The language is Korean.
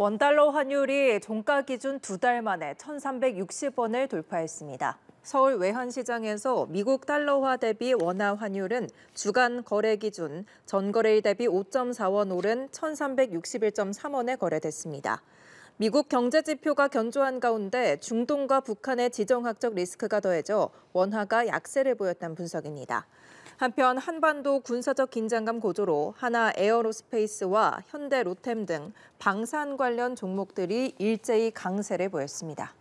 원달러 환율이 종가 기준 두 달 만에 1,360원을 돌파했습니다. 서울 외환시장에서 미국 달러화 대비 원화 환율은 주간 거래 기준 전거래일 대비 5.4원 오른 1,361.3원에 거래됐습니다. 미국 경제 지표가 견조한 가운데 중동과 북한의 지정학적 리스크가 더해져 원화가 약세를 보였다는 분석입니다. 한편 한반도 군사적 긴장감 고조로 하나 에어로스페이스와 현대 로템 등 방산 관련 종목들이 일제히 강세를 보였습니다.